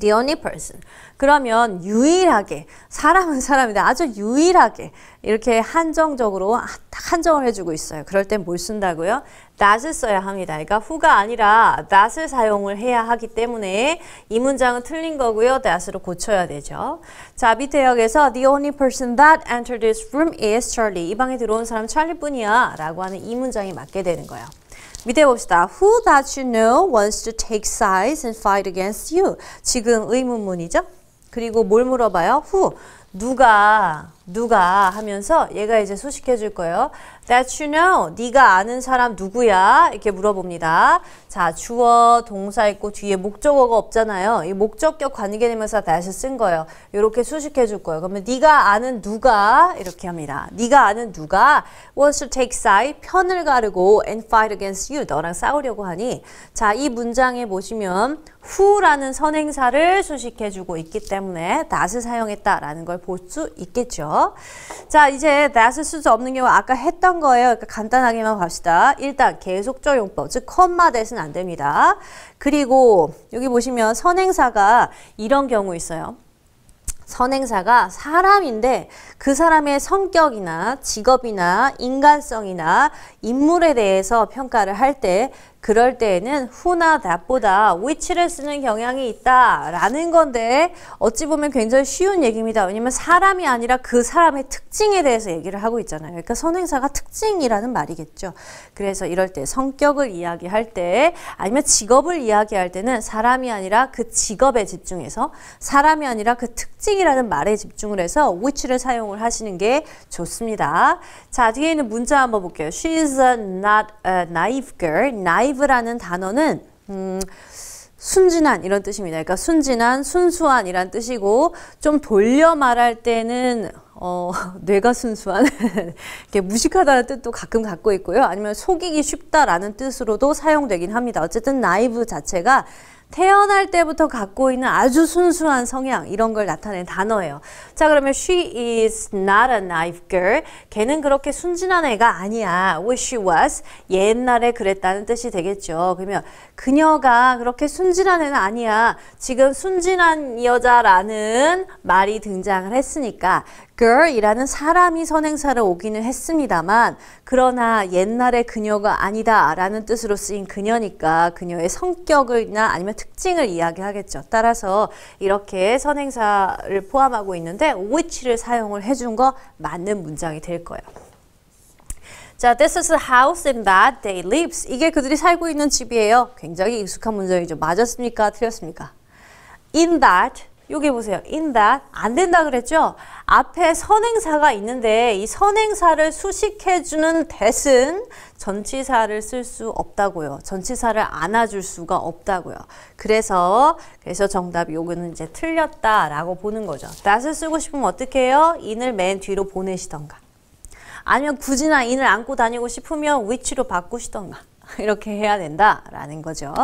The only person. 그러면 유일하게 사람은 사람인데 아주 유일하게 이렇게 한정적으로 한정을 해주고 있어요. 그럴 땐 뭘 쓴다고요? that을 써야 합니다. 그러니까 후가 아니라 that을 사용을 해야 하기 때문에 이 문장은 틀린 거고요. that으로 고쳐야 되죠. 자 밑에 역에서 the only person that entered this room is Charlie. 이 방에 들어온 사람 찰리뿐이야 라고 하는 이 문장이 맞게 되는 거예요. 위대해 봅시다. Who that you know wants to take sides and fight against you. 지금 의문문이죠? 그리고 뭘 물어봐요? Who. 누가 누가 하면서 얘가 이제 소식해 줄 거예요. That you know. 네가 아는 사람 누구야? 이렇게 물어봅니다. 자, 주어, 동사 있고 뒤에 목적어가 없잖아요. 이 목적격 관계되면서 t h 쓴 거예요. 이렇게 수식해 줄 거예요. 그러면 네가 아는 누가 이렇게 합니다. 네가 아는 누가 was to take side 편을 가르고 and fight against you 너랑 싸우려고 하니 자, 이 문장에 보시면 who라는 선행사를 수식해 주고 있기 때문에 t h 사용했다라는 걸 볼 수 있겠죠. 자, 이제 that을 쓸수 없는 경우 아까 했던 거예요. 그러니까 간단하게만 봅시다. 일단 계속적 용법, 즉 컴마 t h a t 안 됩니다. 그리고 여기 보시면 선행사가 이런 경우 있어요. 선행사가 사람인데 그 사람의 성격이나 직업이나 인간성이나 인물에 대해서 평가를 할때 그럴 때에는 후나 t 보다 which를 쓰는 경향이 있다라는 건데 어찌 보면 굉장히 쉬운 얘기입니다. 왜냐면 사람이 아니라 그 사람의 특징에 대해서 얘기를 하고 있잖아요. 그러니까 선행사가 특징이라는 말이겠죠. 그래서 이럴 때 성격을 이야기할 때 아니면 직업을 이야기할 때는 사람이 아니라 그 직업에 집중해서 사람이 아니라 그 특징이라는 말에 집중을 해서 which를 사용을 하시는 게 좋습니다. 자, 뒤에 있는 문자 한번 볼게요. She is a not a uh, naive girl. n a 라이브라는 단어는 음, 순진한 이런 뜻입니다. 그러니까 순진한, 순수한 이란 뜻이고 좀 돌려 말할 때는 어, (laughs) 뇌가 순수한 (laughs) 이렇게 무식하다는 뜻도 가끔 갖고 있고요. 아니면 속이기 쉽다라는 뜻으로도 사용되긴 합니다. 어쨌든 나이브 자체가 태어날 때부터 갖고 있는 아주 순수한 성향 이런 걸 나타낸 단어예요. 자 그러면 she is not a n i v e girl. 걔는 그렇게 순진한 애가 아니야. w h she was 옛날에 그랬다는 뜻이 되겠죠. 그러면 그녀가 그렇게 순진한 애는 아니야. 지금 순진한 여자라는 말이 등장을 했으니까 girl이라는 사람이 선행사를 오기는 했습니다만 그러나 옛날에 그녀가 아니다라는 뜻으로 쓰인 그녀니까 그녀의 성격이나 아니면 특징을 이야기하겠죠. 따라서 이렇게 선행사를 포함하고 있는데 which를 사용을 해준 거 맞는 문장이 될 거예요. 자, this is the house in that they lives. 이게 그들이 살고 있는 집이에요. 굉장히 익숙한 문장이죠. 맞았습니까? 틀렸습니까? In that 여기 보세요. in that 안 된다 그랬죠? 앞에 선행사가 있는데 이 선행사를 수식해주는 대신 전치사를 쓸 수 없다고요. 전치사를 안아줄 수가 없다고요. 그래서 그래서 정답 요거는 이제 틀렸다라고 보는 거죠. that을 쓰고 싶으면 어떻게 해요? in을 맨 뒤로 보내시던가 아니면 굳이나 in을 안고 다니고 싶으면 which로 바꾸시던가 (laughs) 이렇게 해야 된다라는 거죠.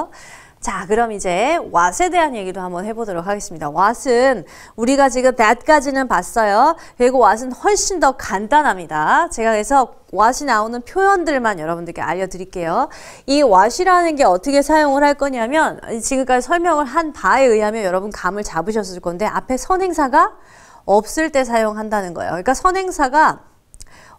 자, 그럼 이제 왓에 대한 얘기도 한번 해보도록 하겠습니다. 왓은 우리가 지금 that까지는 봤어요. 그리고 왓은 훨씬 더 간단합니다. 제가 그래서 왓이 나오는 표현들만 여러분들께 알려드릴게요. 이 왓이라는 게 어떻게 사용을 할 거냐면 지금까지 설명을 한 바에 의하면 여러분 감을 잡으셨을 건데 앞에 선행사가 없을 때 사용한다는 거예요. 그러니까 선행사가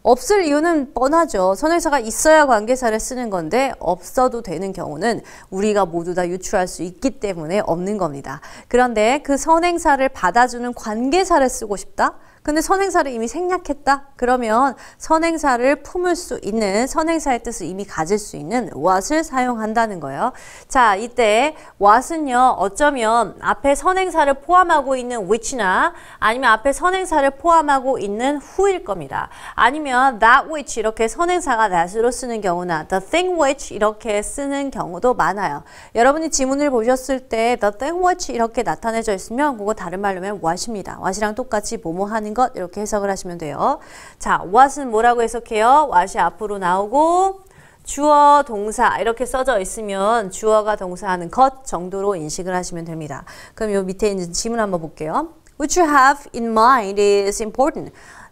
없을 이유는 뻔하죠. 선행사가 있어야 관계사를 쓰는 건데 없어도 되는 경우는 우리가 모두 다 유추할 수 있기 때문에 없는 겁니다. 그런데 그 선행사를 받아주는 관계사를 쓰고 싶다? 근데 선행사를 이미 생략했다? 그러면 선행사를 품을 수 있는 선행사의 뜻을 이미 가질 수 있는 what을 사용한다는 거예요. 자, 이때 what은요. 어쩌면 앞에 선행사를 포함하고 있는 which나 아니면 앞에 선행사를 포함하고 있는 who일 겁니다. 아니면 that which 이렇게 선행사가 that으로 쓰는 경우나 the thing which 이렇게 쓰는 경우도 많아요. 여러분이 지문을 보셨을 때 the thing which 이렇게 나타내져 있으면 그거 다른 말로 하면 what입니다. what이랑 똑같이 뭐뭐 하는 것 이렇게 해석을 하시면 돼요. 자, what은 뭐라고 해석해요? what이 앞으로 나오고 주어, 동사 이렇게 써져 있으면 주어가 동사하는 것 정도로 인식을 하시면 됩니다. 그럼 요 밑에 있는 지문 한번 볼게요. What you have in mind is important.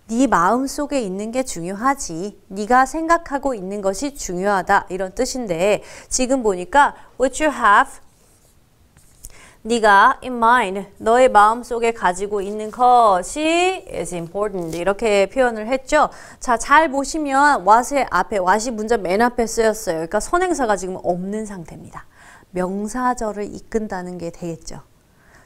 네 마음속에 있는 게 중요하지. 네가 생각하고 있는 것이 중요하다. 이런 뜻인데 지금 보니까 what you have 네가 in mind, 너의 마음속에 가지고 있는 것이 is important 이렇게 표현을 했죠. 자, 잘 보시면 w a t 의 앞에 w a t 이 문자 맨 앞에 쓰였어요. 그러니까 선행사가 지금 없는 상태입니다. 명사절을 이끈다는 게 되겠죠.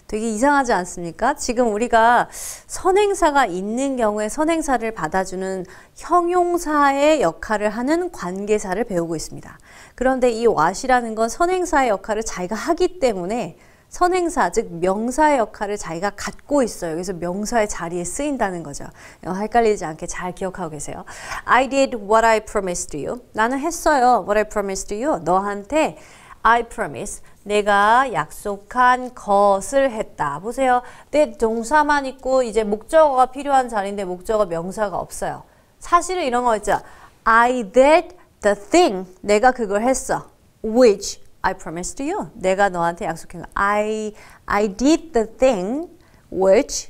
되게 이상하지 않습니까? 지금 우리가 선행사가 있는 경우에 선행사를 받아주는 형용사의 역할을 하는 관계사를 배우고 있습니다. 그런데 이 w a t 이라는건 선행사의 역할을 자기가 하기 때문에 선행사 즉 명사의 역할을 자기가 갖고 있어요. 그래서 명사의 자리에 쓰인다는 거죠. 어, 헷갈리지 않게 잘 기억하고 계세요. I did what I promised you. 나는 했어요. What I promised you. 너한테 I promise. 내가 약속한 것을 했다. 보세요. 내 동사만 있고 이제 목적어가 필요한 자리인데 목적어 명사가 없어요. 사실은 이런 거 있죠. I did the thing. 내가 그걸 했어. Which I promise to you. 내가 너한테 약속한 거. I, I did the thing which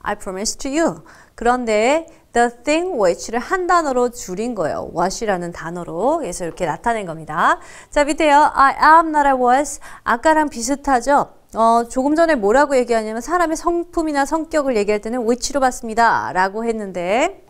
I promise to you. 그런데 the thing which를 한 단어로 줄인 거예요. what이라는 단어로. 그래서 이렇게 나타낸 겁니다. 자, 밑에요. I am not I was. 아까랑 비슷하죠? 어, 조금 전에 뭐라고 얘기하냐면 사람의 성품이나 성격을 얘기할 때는 which로 봤습니다. 라고 했는데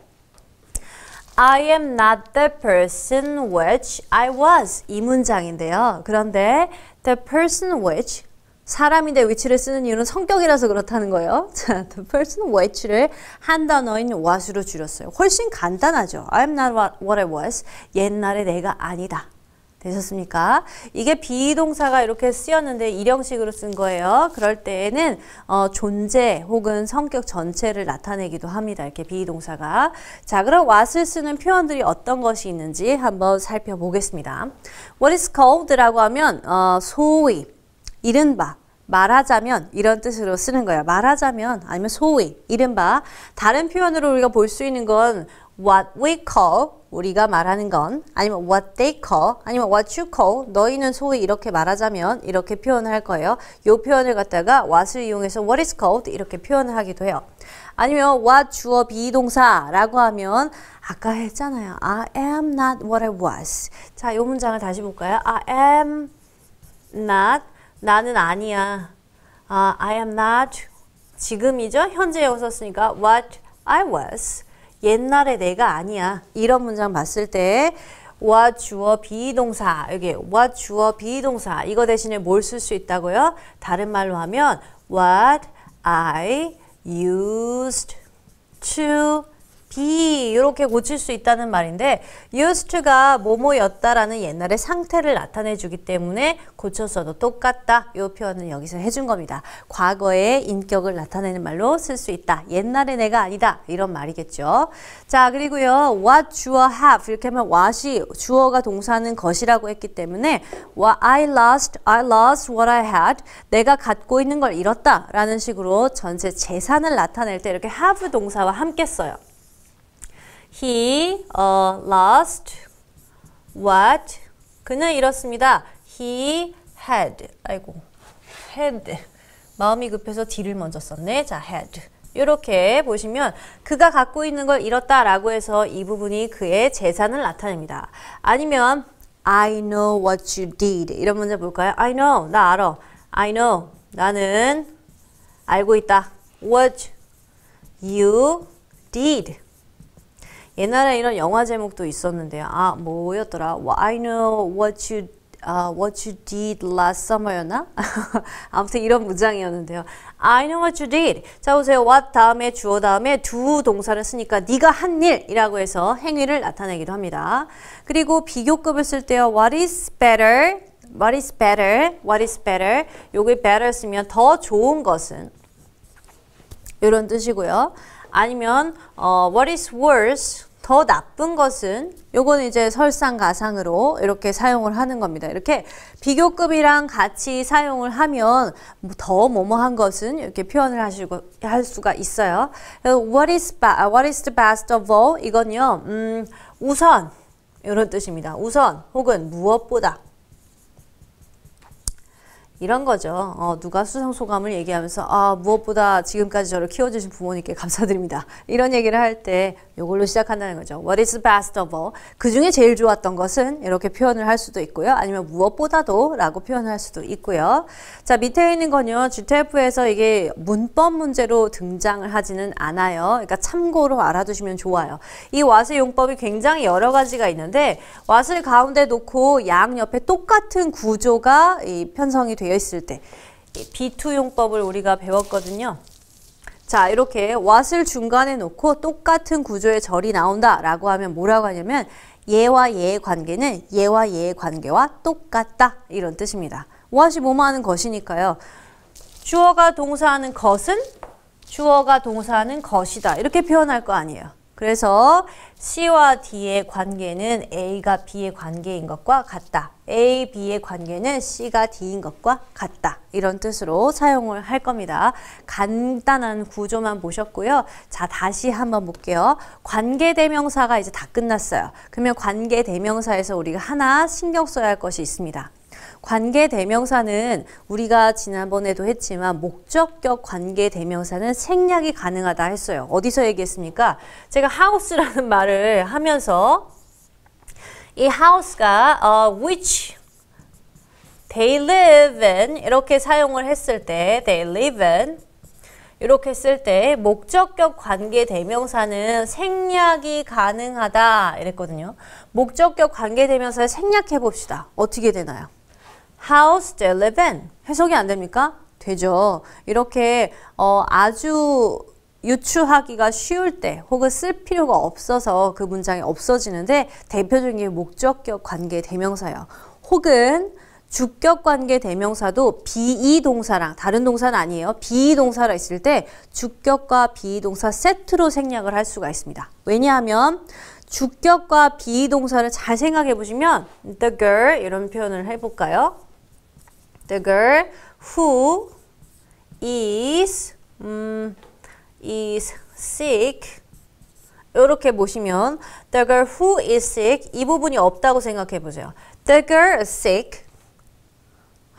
I am not the person which I was 이 문장인데요. 그런데 the person which 사람인데 위치를 쓰는 이유는 성격이라서 그렇다는 거예요. 자, the person which를 한 단어인 was로 줄였어요. 훨씬 간단하죠. I'm not what I was. 옛날에 내가 아니다. 되셨습니까? 이게 비동사가 이렇게 쓰였는데 일형식으로 쓴 거예요. 그럴 때에는 어, 존재 혹은 성격 전체를 나타내기도 합니다. 이렇게 비동사가. 자, 그럼 what을 쓰는 표현들이 어떤 것이 있는지 한번 살펴보겠습니다. What is called라고 하면 어, 소위, 이른바, 말하자면 이런 뜻으로 쓰는 거예요. 말하자면 아니면 소위, 이른바 다른 표현으로 우리가 볼 수 있는 건 what we call 우리가 말하는 건 아니면 what they call 아니면 what you call 너희는 소위 이렇게 말하자면 이렇게 표현을 할 거예요. 이 표현을 갖다가 what을 이용해서 what is called 이렇게 표현을 하기도 해요. 아니면 what 주어 비동사라고 하면 아까 했잖아요. I am not what I was. 자, 이 문장을 다시 볼까요? I am not 나는 아니야. Uh, I am not 지금이죠? 현재에 썼으니까 what I was 옛날의 내가 아니야. 이런 문장 봤을 때 w h a 와 주어 be 동사 여기 w h a 와 주어 be 동사 이거 대신에 뭘 쓸 수 있다고요? 다른 말로 하면 what I used to be 이렇게 고칠 수 있다는 말인데 used가 뭐뭐였다라는 옛날의 상태를 나타내주기 때문에 고쳤어도 똑같다 이 표현은 여기서 해준 겁니다. 과거의 인격을 나타내는 말로 쓸 수 있다. 옛날의 내가 아니다 이런 말이겠죠. 자 그리고요 what 주어 have 이렇게 하면 what이 주어가 동사는 것이라고 했기 때문에 what I lost, I lost what I had 내가 갖고 있는 걸 잃었다 라는 식으로 전체 재산을 나타낼 때 이렇게 have 동사와 함께 써요. He uh, lost what? 그는 잃었습니다. He had. 아이고. had. 마음이 급해서 d를 먼저 썼네. 자, had. 이렇게 보시면 그가 갖고 있는 걸 잃었다라고 해서 이 부분이 그의 재산을 나타냅니다. 아니면 I know what you did 이런 문제 볼까요? I know 나 알아. I know 나는 알고 있다. What you did 옛날에 이런 영화 제목도 있었는데요. 아 뭐였더라? I know what you uh, what you did last summer였나? 아무튼 이런 문장이었는데요. I know what you did. 자 보세요. what 다음에 주어 다음에 do 동사를 쓰니까 네가 한 일이라고 해서 행위를 나타내기도 합니다. 그리고 비교급을 쓸 때요. What is better? What is better? What is better? 여기 better 쓰면 더 좋은 것은 이런 뜻이고요. 아니면 어, what is worse? 더 나쁜 것은 요건 이제 설상가상으로 이렇게 사용을 하는 겁니다. 이렇게 비교급이랑 같이 사용을 하면 더 뭐뭐한 것은 이렇게 표현을 하시고 할 수가 있어요. What is, uh, what is the best of all? 이건요. 음, 우선 이런 뜻입니다. 우선 혹은 무엇보다 이런 거죠. 어, 누가 수상 소감을 얘기하면서 아 무엇보다 지금까지 저를 키워주신 부모님께 감사드립니다. 이런 얘기를 할 때 이걸로 시작한다는 거죠. What is best of all? 그 중에 제일 좋았던 것은 이렇게 표현을 할 수도 있고요. 아니면 무엇보다도라고 표현을 할 수도 있고요. 자 밑에 있는 건요. GTF에서 이게 문법 문제로 등장을 하지는 않아요. 그러니까 참고로 알아두시면 좋아요. 이와의 용법이 굉장히 여러 가지가 있는데 와스를 가운데 놓고 양 옆에 똑같은 구조가 이 편성이 되 되어 있을 때 B2 용법을 우리가 배웠거든요. 자 이렇게 왓을 중간에 놓고 똑같은 구조의 절이 나온다라고 하면 뭐라고 하냐면 얘와 얘의 관계는 얘와 얘의 관계와 똑같다 이런 뜻입니다. what이 뭐만 하는 것이니까요. 주어가 동사하는 것은 주어가 동사하는 것이다 이렇게 표현할 거 아니에요. 그래서 C와 D의 관계는 A가 B의 관계인 것과 같다. A, B의 관계는 C가 D인 것과 같다. 이런 뜻으로 사용을 할 겁니다. 간단한 구조만 보셨고요. 자, 다시 한번 볼게요. 관계대명사가 이제 다 끝났어요. 그러면 관계대명사에서 우리가 하나 신경 써야 할 것이 있습니다. 관계 대명사는 우리가 지난번에도 했지만 목적격 관계 대명사는 생략이 가능하다 했어요. 어디서 얘기했습니까? 제가 하우스라는 말을 하면서 이하우스가 uh, 어, which they live in 이렇게 사용을 했을 때 they live in 이렇게 쓸때 목적격 관계 대명사는 생략이 가능하다 이랬거든요. 목적격 관계 대명사를 생략해 봅시다. 어떻게 되나요? house t h e live in. 해석이 안 됩니까? 되죠. 이렇게 어, 아주 유추하기가 쉬울 때 혹은 쓸 필요가 없어서 그 문장이 없어지는데 대표적인 게 목적격 관계 대명사예요. 혹은 주격 관계 대명사도 비이동사랑 다른 동사는 아니에요. 비이동사가 있을 때 주격과 비이동사 세트로 생략을 할 수가 있습니다. 왜냐하면 주격과 비이동사를 잘 생각해 보시면 the girl 이런 표현을 해볼까요? the girl who is 음, is sick 이렇게 보시면 the girl who is sick 이 부분이 없다고 생각해 보세요. the girl is sick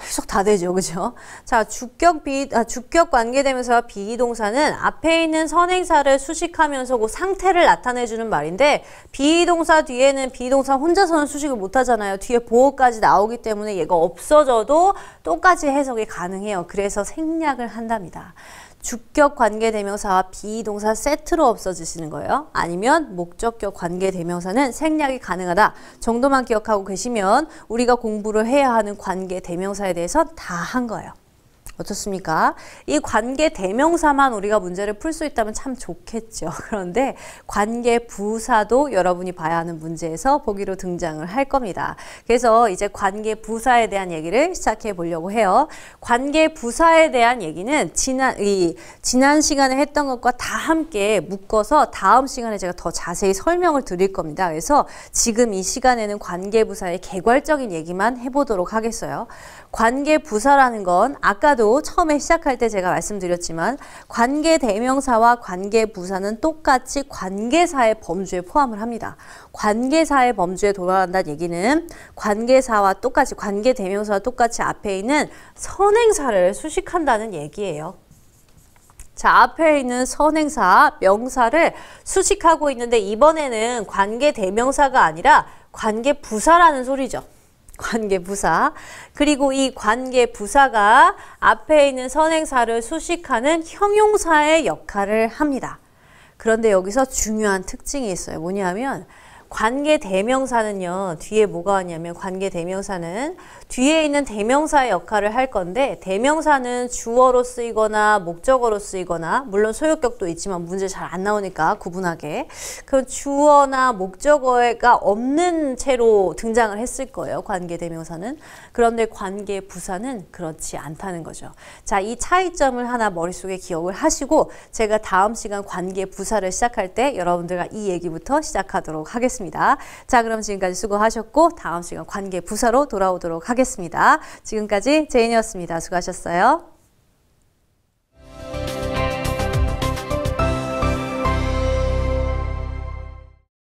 해석 다 되죠. 그죠? 자, 주격 비, 아, 주격 관계되면서 비동사는 앞에 있는 선행사를 수식하면서 그 상태를 나타내주는 말인데, 비동사 뒤에는 비동사 혼자서는 수식을 못 하잖아요. 뒤에 보호까지 나오기 때문에 얘가 없어져도 똑같이 해석이 가능해요. 그래서 생략을 한답니다. 주격 관계대명사와 비동사 세트로 없어지시는 거예요. 아니면 목적격 관계대명사는 생략이 가능하다 정도만 기억하고 계시면 우리가 공부를 해야 하는 관계대명사에 대해서 다 한 거예요. 어떻습니까? 이 관계 대명사만 우리가 문제를 풀 수 있다면 참 좋겠죠. (laughs) 그런데 관계 부사도 여러분이 봐야 하는 문제에서 보기로 등장을 할 겁니다. 그래서 이제 관계 부사에 대한 얘기를 시작해 보려고 해요. 관계 부사에 대한 얘기는 지난 이 지난 시간에 했던 것과 다 함께 묶어서 다음 시간에 제가 더 자세히 설명을 드릴 겁니다. 그래서 지금 이 시간에는 관계 부사의 개괄적인 얘기만 해보도록 하겠어요. 관계 부사라는 건 아까도 처음에 시작할 때 제가 말씀드렸지만 관계 대명사와 관계 부사는 똑같이 관계사의 범주에 포함을 합니다. 관계사의 범주에 돌아간다는 얘기는 관계사와 똑같이 관계 대명사와 똑같이 앞에 있는 선행사를 수식한다는 얘기예요. 자, 앞에 있는 선행사, 명사를 수식하고 있는데 이번에는 관계 대명사가 아니라 관계 부사라는 소리죠. 관계부사 그리고 이 관계부사가 앞에 있는 선행사를 수식하는 형용사의 역할을 합니다. 그런데 여기서 중요한 특징이 있어요. 뭐냐면 관계 대명사는요. 뒤에 뭐가 왔냐면 관계 대명사는 뒤에 있는 대명사의 역할을 할 건데 대명사는 주어로 쓰이거나 목적어로 쓰이거나 물론 소유격도 있지만 문제 잘 안 나오니까 구분하게 그럼 주어나 목적어가 없는 채로 등장을 했을 거예요. 관계 대명사는 그런데 관계 부사는 그렇지 않다는 거죠. 자, 이 차이점을 하나 머릿속에 기억을 하시고 제가 다음 시간 관계 부사를 시작할 때 여러분들과 이 얘기부터 시작하도록 하겠습니다. 하겠습니다. 자, 그럼 지금까지 수고하셨고 다음 시간 관계 부사로 돌아오도록 하겠습니다. 지금까지 제인이었습니다. 수고하셨어요.